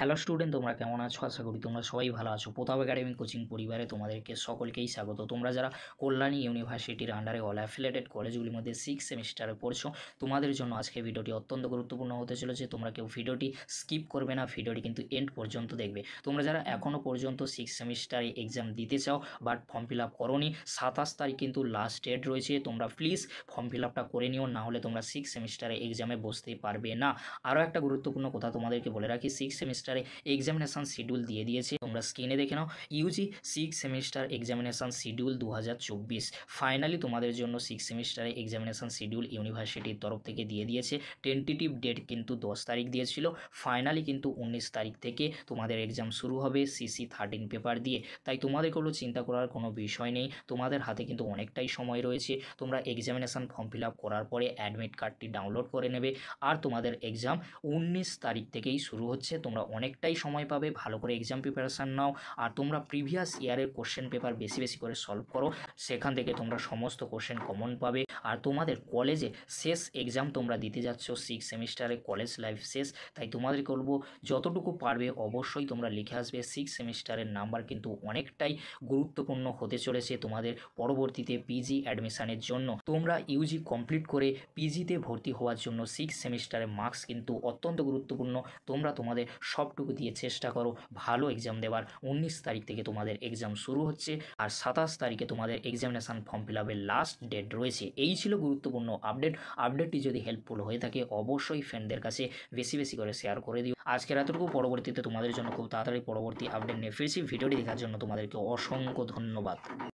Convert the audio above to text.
hello student তোমরা কেমন আছো আশা করি তোমরা সবাই ভালো আছো প্রতাপ একাডেমি কোচিং পরিবারে তোমাদেরকে সকলকেই স্বাগত তোমরা যারা কল্যাণী ইউনিভার্সিটির আন্ডারে অল অ্যাফিলেটেড কলেজগুলির মধ্যে সিক্স সেমিস্টারে পড়ছো তোমাদের জন্য আজকে ভিডিওটি অত্যন্ত গুরুত্বপূর্ণ হতে চলেছে তোমরা কেউ ভিডিওটি স্কিপ করবে না ভিডিওটি কিন্তু এন্ড পর্যন্ত দেখবে তোমরা যারা এখনও পর্যন্ত সিক্স সেমিস্টারে এক্সাম দিতে চাও বাট ফর্ম ফিল আপ করোনি সাতাশ তারিখ কিন্তু লাস্ট ডেট রয়েছে তোমরা প্লিজ ফর্ম ফিল আপটা করে নিও না হলে তোমরা সিক্স সেমিস্টারে এক্সামে বসতে পারবে না আরও একটা গুরুত্বপূর্ণ কথা তোমাদেরকে বলে রাখি সিক্স সেমিস্টার সেমিস্টারে এক্সামিনেশান শিডিউল দিয়ে দিয়েছে তোমরা স্ক্রিনে দেখে নাও UG six semester examination schedule দু ফাইনালি তোমাদের জন্য সিক্স সেমিস্টারে এক্সামিনেশান শিডিউল ইউনিভার্সিটির তরফ থেকে দিয়ে দিয়েছে টেন্টেটিভ ডেট কিন্তু দশ তারিখ দিয়েছিল ফাইনালি কিন্তু উনিশ তারিখ থেকে তোমাদের এক্সাম শুরু হবে সিসি থার্টিন পেপার দিয়ে তাই তোমাদের কোনো চিন্তা করার কোনো বিষয় নেই তোমাদের হাতে কিন্তু অনেকটাই সময় রয়েছে তোমরা এক্সামিনেশান ফর্ম ফিল করার পরে অ্যাডমিট কার্ডটি ডাউনলোড করে নেবে আর তোমাদের এক্সাম উনিশ তারিখ থেকেই শুরু হচ্ছে তোমরা অনেকটাই সময় পাবে ভালো করে এক্সাম প্রিপারেশান নাও আর তোমরা প্রিভিয়াস ইয়ারের কোশ্চেন পেপার বেশি বেশি করে সলভ করো সেখান থেকে তোমরা সমস্ত কোশ্চেন কমন পাবে আর তোমাদের কলেজে শেষ এক্সাম তোমরা দিতে যাচ্ছ সিক্স সেমিস্টারে কলেজ লাইফ শেষ তাই তোমাদের বলবো যতটুকু পারবে অবশ্যই তোমরা লিখে আসবে সিক্স সেমিস্টারের নাম্বার কিন্তু অনেকটাই গুরুত্বপূর্ণ হতে চলেছে তোমাদের পরবর্তীতে পিজি অ্যাডমিশানের জন্য তোমরা ইউজি কমপ্লিট করে পিজিতে ভর্তি হওয়ার জন্য সিক্স সেমিস্টারের মার্কস কিন্তু অত্যন্ত গুরুত্বপূর্ণ তোমরা তোমাদের সব সবটুকু দিয়ে চেষ্টা করো ভালো এক্সাম দেওয়ার উনিশ তারিখ থেকে তোমাদের এক্সাম শুরু হচ্ছে আর সাতাশ তারিখে তোমাদের এক্সামিনেশান ফর্ম ফিল আপের লাস্ট ডেট রয়েছে এই ছিল গুরুত্বপূর্ণ আপডেট আপডেটটি যদি হেল্পফুল হয়ে থাকে অবশ্যই ফ্রেন্ডদের কাছে বেশি বেশি করে শেয়ার করে দিও আজকের এতটুকু পরবর্তীতে তোমাদের জন্য খুব তাড়াতাড়ি পরবর্তী আপডেট নিয়ে ফিরছি ভিডিওটি দেখার জন্য তোমাদেরকে অসংখ্য ধন্যবাদ